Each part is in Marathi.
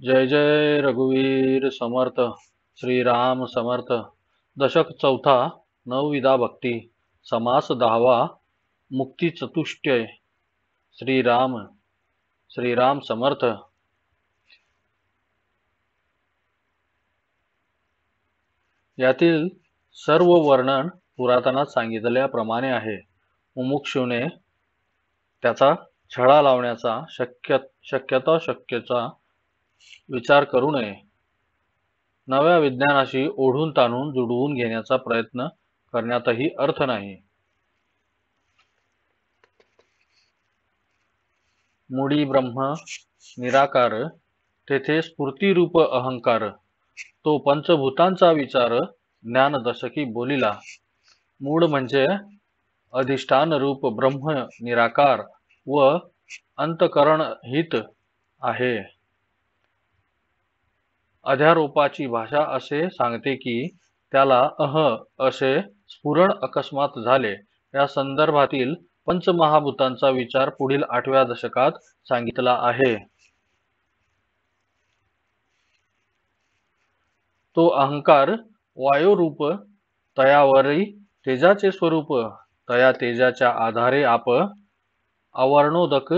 जय जय रघुवीर समर्थ श्रीराम समर्थ दशक चौथा नवविदा भक्ती समास दहावा मुक्ती चतुष्टय श्रीराम श्रीराम समर्थ यातील सर्व वर्णन पुरातनात सांगितल्याप्रमाणे आहे मुमुक्षूने त्याचा छळा लावण्याचा शक्य शक्यता शक्यचा विचार करू नये नव्या विज्ञानाशी ओढून ताणून जुडवून घेण्याचा प्रयत्न करण्यातही अर्थ नाही मुडी ब्रह्म निराकार तेथे रूप अहंकार तो पंचभूतांचा विचार ज्ञानदशकी बोलिला मूळ म्हणजे अधिष्ठान रूप ब्रह्म निराकार व अंतकरण हित आहे अध्यारोपाची भाषा असे सांगते की त्याला अह असे स्फुरण अकस्मात झाले या संदर्भातील पंचमहाभूतांचा विचार पुढील आठव्या दशकात सांगितला आहे तो अहंकार वायुरूप तयावरी तेजाचे स्वरूप तया तेजाच्या आधारे आप आवर्णोदक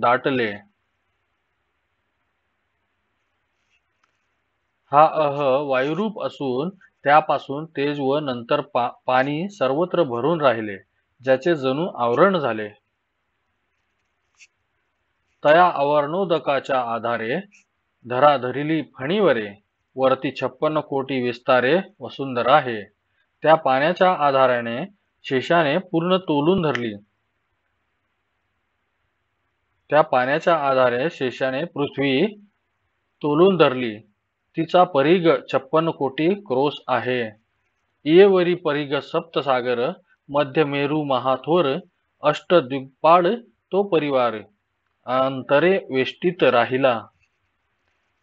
दाटले हा अह वायुरूप असून त्यापासून तेज व नंतर पा पाणी सर्वत्र भरून राहिले ज्याचे जणू आवरण झाले तया आवरणोदकाच्या आधारे धरा धरिली फणीवरे वरती छप्पन्न कोटी विस्तारे वसुंधरा आहे त्या पाण्याच्या आधाराने शेषाने पूर्ण तोलून धरली त्या पाण्याच्या आधारे शेषाने पृथ्वी तोलून धरली तिचा परीग छप्पन कोटी क्रोस आहे येवरी परीग सप्तसागर मध्यमेरू महाथोर अष्टदिग्पाळ तो परिवार अंतरे वेष्टीत राहिला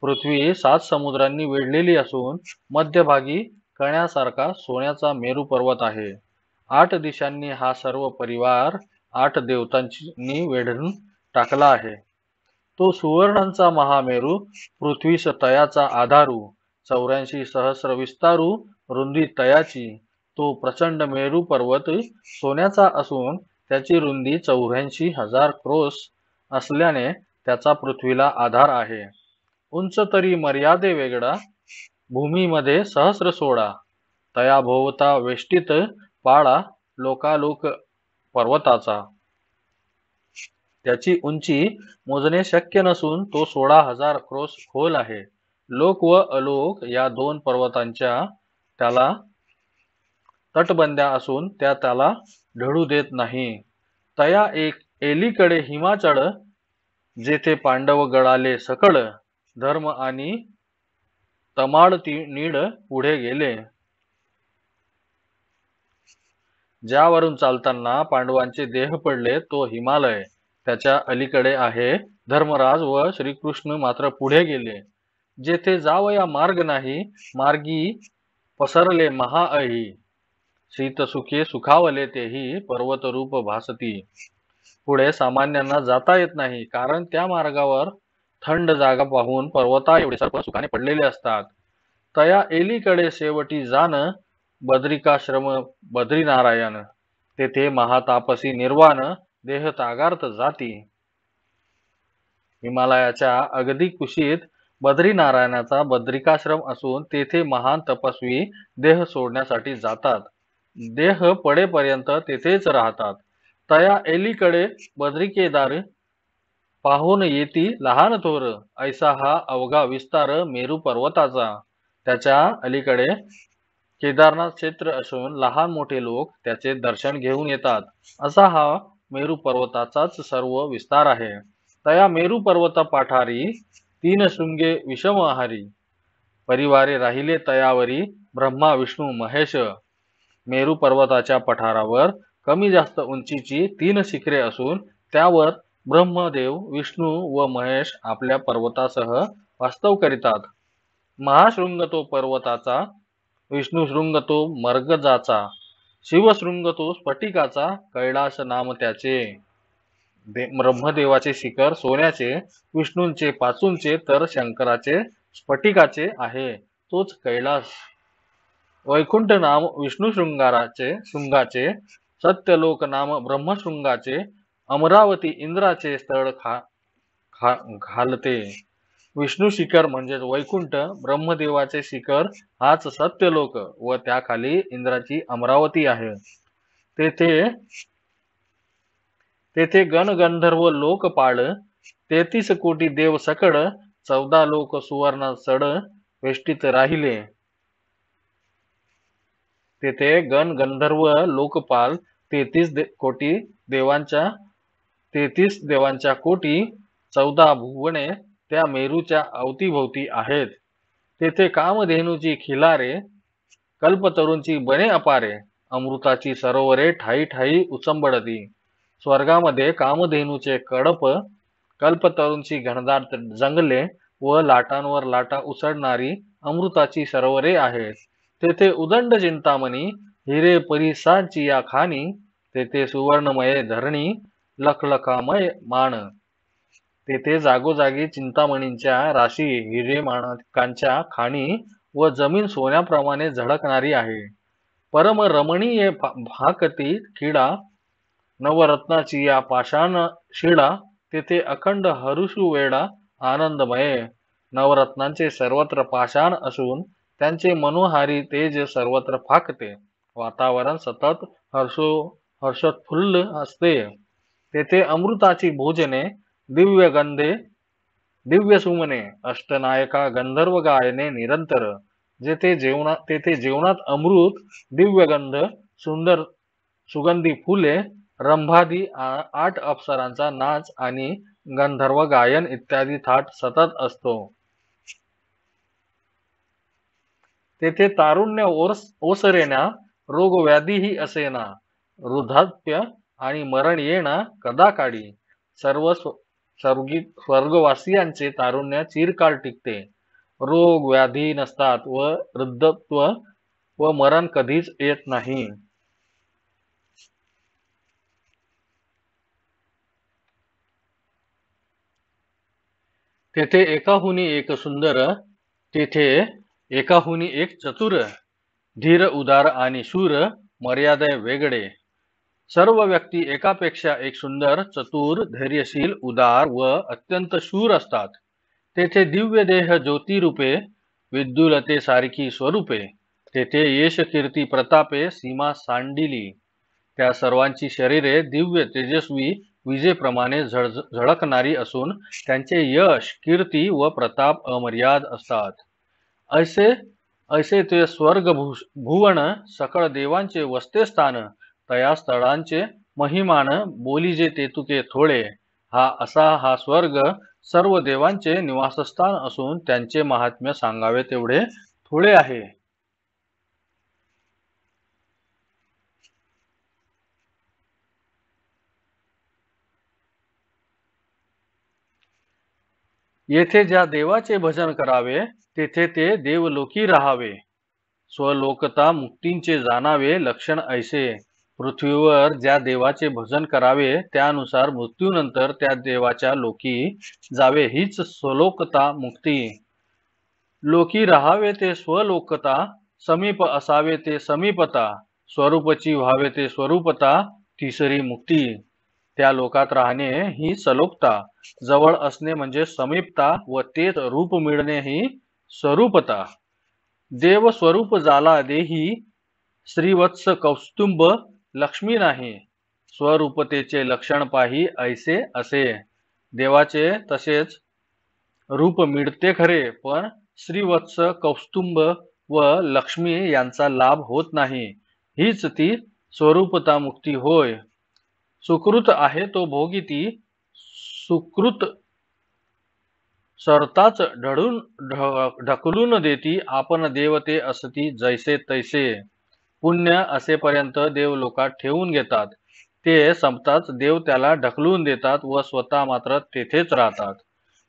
पृथ्वी सात समुद्रांनी वेढलेली असून मध्यभागी कण्यासारखा सोन्याचा मेरू पर्वत आहे आठ दिशांनी हा सर्व परिवार आठ देवतांनी वेढून टाकला आहे तो सुवर्णांचा महामेरू पृथ्वीस तयाचा आधारू चौऱ्याऐंशी सहस्र विस्तारू रुंदी तयाची तो प्रचंड मेरू पर्वत सोन्याचा असून त्याची रुंदी चौऱ्याऐंशी हजार क्रोस असल्याने त्याचा पृथ्वीला आधार आहे उंच तरी मर्यादे वेगळा भूमीमध्ये सहस्र सोडा तयाभोवता वेष्टित पाळा लोकालोक पर्वताचा त्याची उंची मोजणे शक्य नसून तो सोळा हजार क्रोस खोल आहे लोक व अलोक या दोन पर्वतांच्या त्याला तटबंद्या असून त्या त्याला ढळू देत नाही तया एक एलीकडे हिमाचळ जेथे पांडव गळाले सकळ धर्म आणि तमाड नीड पुढे गेले ज्यावरून चालताना पांडवांचे देह पडले तो हिमालय त्याच्या अलीकडे आहे धर्मराज व श्रीकृष्ण मात्र पुढे गेले जेथे जावया मार्ग नाही मार्गी पसरले महाअही सुखे सुखावले तेही पर्वतरूप भासती पुढे सामान्यांना जाता येत नाही कारण त्या मार्गावर थंड जागा पाहून पर्वता एवढे सर्व सुखाने पडलेले असतात तया एलीकडे शेवटी जाण बद्रिकाश्रम बद्रीनारायण तेथे महातापसी निर्वाण देह तागार्थ जाती हिमालयाच्या अगदी कुशीत बद्रीनारायणाचा बद्रिकाश्रम असून तेथे महान तपस्वी देह सोडण्यासाठी जातात देह पडेपर्यंत तेथेच राहतात तया एलीकडे बद्रिकेदार पाहून येती लहान थोर ऐसा हा अवघा विस्तार मेरू पर्वताचा त्याच्या अलीकडे केदारनाथ क्षेत्र असून लहान मोठे लोक त्याचे दर्शन घेऊन येतात असा हा मेरू पर्वताचाच सर्व विस्तार आहे तया मेरू पर्वत पाठारी तीन शृंगे विषम आहारी परिवारे राहिले तयावरी ब्रह्मा विष्णू महेश मेरू पर्वताच्या पठारावर कमी जास्त उंचीची तीन शिखरे असून त्यावर ब्रह्मदेव विष्णू व महेश आपल्या पर्वतासह वास्तव करीतात महाशृंग तो पर्वताचा विष्णू तो मर्गजाचा शिवशृंग तो स्फटिकाचा कैलास नाम त्याचे ब्रह्मदेवाचे शिखर सोन्याचे विष्णूंचे पाचूंचे तर शंकराचे स्फटिकाचे आहे तोच कैलास वैकुंठ नाम विष्णू शृंगाराचे शृंगाचे सत्यलोक नाम ब्रह्मशृंगाचे अमरावती इंद्राचे स्थळ खा खा घालते विष्णू शिखर म्हणजेच वैकुंठ ब्रह्मदेवाचे शिखर हाच सत्यलोक व त्या त्याखाली इंद्राची अमरावती आहे तेथे तेथे गणगंधर्व लोकपाल तेहतीस कोटी देव सकड चौदा लोक सुवर्ण सड वेष्टीत राहिले तेथे गण गंधर्व लोकपाल तेहतीस दे, कोटी देवांच्या तेहतीस देवांच्या कोटी चौदा भुवने त्या मेरूच्या अवतीभोवती आहेत तेथे कामधेनूची खिलारे कल्पतरूंची बने अपारे अमृताची सरोवरे ठाई ठाई उचंबडती स्वर्गामध्ये कामधेनूचे कडप कल्पतरूंची घनदाट जंगले व लाटांवर लाटा उसळणारी अमृताची सरोवरे आहेत तेथे उदंड चिंतामणी हिरे परिसांची या खाणी तेथे सुवर्णमय धरणी लखलखामय मान तेथे जागोजागी चिंतामणींच्या राशी हिरेमाणकांच्या खाणी व जमीन सोन्याप्रमाणे झळकणारी आहे परम रमणीय भाकती खिडा नवरत्नाची या पाषाण शिडा तेथे अखंड हरुषू वेडा आनंदमय नवरत्नांचे सर्वत्र पाषाण असून त्यांचे मनोहारी तेज सर्वत्र फाकते वातावरण सतत हर्षो हर्षोत्फुल्ल असते तेथे अमृताची भोजने दिव्य गंधे दिव्य सुमने अष्टनायका गंधर्व गायने निरंतर जेथे जेवणात तेथे जेवणात अमृत दिव्य गंध सुंदर सुगंधी फुले रंभादी आठ अप्सरांचा नाच आणि गंधर्व गायन इत्यादी थाट सतत असतो तेथे तारुण्य ओस ओसरेना रोगव्याधीही असेना वृद्धाप्य आणि मरण येणा कदाकाळी सर्व स्वर्गी स्वर्गवासियांचे तारुण्य चिरकाल टिकते रोग व्याधी नसतात व वृद्धत्व व मरण कधीच येत नाही तेथे एकाहुनी एक सुंदर तेथे एकाहुनी एक चतुर धीर उदार आणि शूर मर्यादे वेगळे सर्व व्यक्ती एकापेक्षा एक सुंदर चतुर धैर्यशील उदार व अत्यंत शूर असतात तेथे दिव्य देह ज्योतिरूपे विद्युलते सारखी स्वरूपे तेथे यश कीर्ती प्रतापे सीमा सांडिली त्या सर्वांची शरीरे दिव्य तेजस्वी विजेप्रमाणे झळकणारी असून त्यांचे यश कीर्ती व प्रताप अमर्याद असतात असे ऐसे ते स्वर्ग भुवन सकळ देवांचे वस्ते स्थान तया स्थळांचे महिमान बोलीजे तेतुके थोडे हा असा हा स्वर्ग सर्व देवांचे निवासस्थान असून त्यांचे महात्म्य सांगावे तेवढे थोडे आहे येथे ज्या देवाचे भजन करावे तेथे ते देवलोकी राहावे स्वलोकता मुक्तींचे जाणावे लक्षण ऐसे पृथ्वीवर ज्या देवाचे भजन करावे त्यानुसार मृत्यूनंतर त्या देवाच्या लोकी जावे हीच स्वलोकता मुक्ती लोकी राहावे ते स्वलोकता समीप असावे ते समीपता स्वरूपची व्हावे ते स्वरूपता तिसरी मुक्ती त्या लोकात राहणे ही सलोकता जवळ असणे म्हणजे समीपता व तेच रूप मिळणे ही स्वरूपता देव स्वरूप झाला देही श्रीवत्स कौस्तुंब लक्ष्मी नाही स्वरूपतेचे लक्षण पाही ऐसे असे देवाचे तसेच रूप मिळते खरे पण श्रीवत्स कौस्तुंभ व लक्ष्मी यांचा लाभ होत नाही हीच ती स्वरूपता मुक्ती होय सुकृत आहे तो भोगी ती सुकृत सरताच ढळून ढकलून देती आपण देवते असती जैसे तैसे पुण्य असेपर्यंत देवलोकात ठेवून घेतात ते संपताच देव त्याला ढकलून देतात व स्वतः मात्र तेथेच राहतात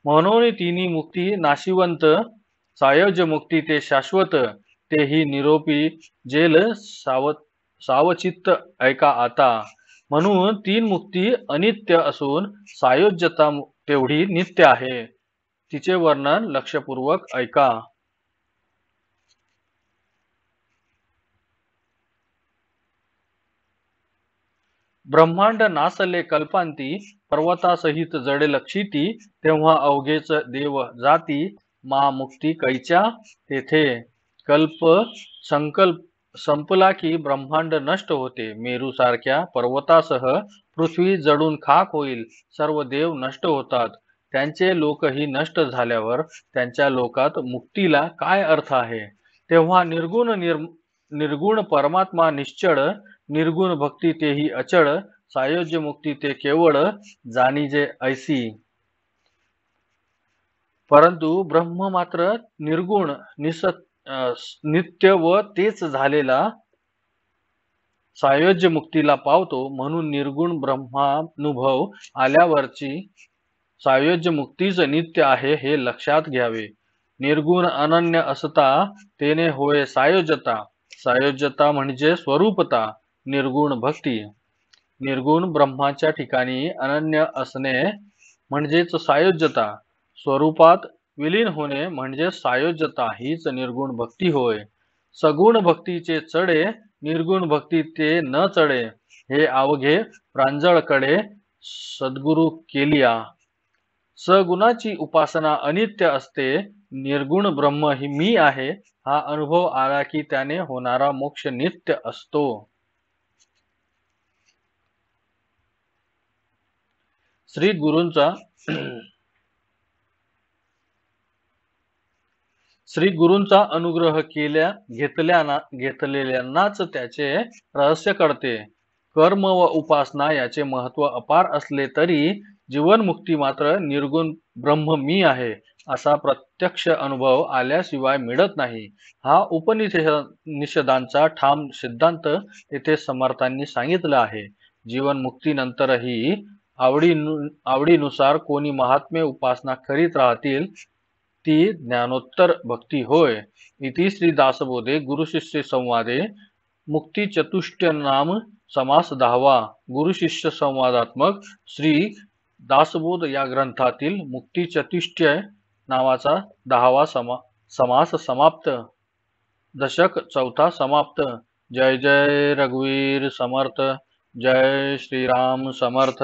म्हणून तिन्ही मुक्ती नाशिवंत सायोज मुक्ती ते शाश्वत ते ही निरोपी जेल साव सावचित्त ऐका आता म्हणून तीन मुक्ती अनित्य असून सायोज्यता तेवढी नित्य आहे तिचे वर्णन लक्षपूर्वक ऐका ब्रह्मांड नासले कल्पांती पर्वतासहित जडे लक्षिती तेव्हा अवघेच देव जाती महामुक्ती कैच्या तेथे कल्प संकल्प संपला की ब्रह्मांड नष्ट होते मेरू सारख्या पर्वतासह पृथ्वी जडून खाक होईल सर्व देव नष्ट होतात त्यांचे लोकही नष्ट झाल्यावर त्यांच्या लोकात मुक्तीला काय अर्थ आहे तेव्हा निर्गुण निर्म निर्गुण परमात्मा निश्चळ निर्गुण भक्ती ते ही अचळ सायोज्य मुक्ती ते केवळ जाणीजे ऐसी परंतु ब्रह्म मात्र निर्गुण निस नित्य व तेच झालेला सायोज्य मुक्तीला पावतो म्हणून निर्गुण ब्रह्मानुभव आल्यावरची सायोज्य मुक्तीच नित्य आहे हे लक्षात घ्यावे निर्गुण अनन्य असता तेने होय सायोजता सायोजता म्हणजे स्वरूपता निर्गुण भक्ती निर्गुण ब्रह्माच्या ठिकाणी अनन्य असणे म्हणजेच सायोज्यता स्वरूपात विलीन होणे म्हणजे सायोज्यता हीच निर्गुण भक्ती होय सगुण भक्तीचे चढे निर्गुण भक्ती ते न चढे हे अवघे प्रांजळकडे सद्गुरु केलिया सगुणाची उपासना अनित्य असते निर्गुण ब्रह्म ही मी आहे हा अनुभव आला की त्याने होणारा मोक्ष नित्य असतो श्री गुरूंचा श्री गुरूंचा अनुग्रह केल्या घेतल्याना घेतलेल्यांनाच त्याचे रहस्य कळते कर्म व उपासना याचे महत्व अपार असले तरी जीवनमुक्ती मात्र निर्गुण ब्रह्म मी आहे असा प्रत्यक्ष अनुभव आल्याशिवाय मिळत नाही हा उपनिषदांचा ठाम सिद्धांत येथे समर्थांनी सांगितला आहे जीवनमुक्तीनंतरही आवडीनु आवडीनुसार कोणी महात्मे उपासना करीत राहतील ती ज्ञानोत्तर भक्ती होय इति श्री दासबोधे गुरुशिष्य संवादे मुक्ती चतुष्ट नाम समास दहावा गुरुशिष्य संवादात्मक श्री दासबोध या ग्रंथातील मुक्ती चतुष्टय नावाचा दहावा समा समास समाप्त दशक चौथा समाप्त जय जय रघुवीर समर्थ जय श्रीराम समर्थ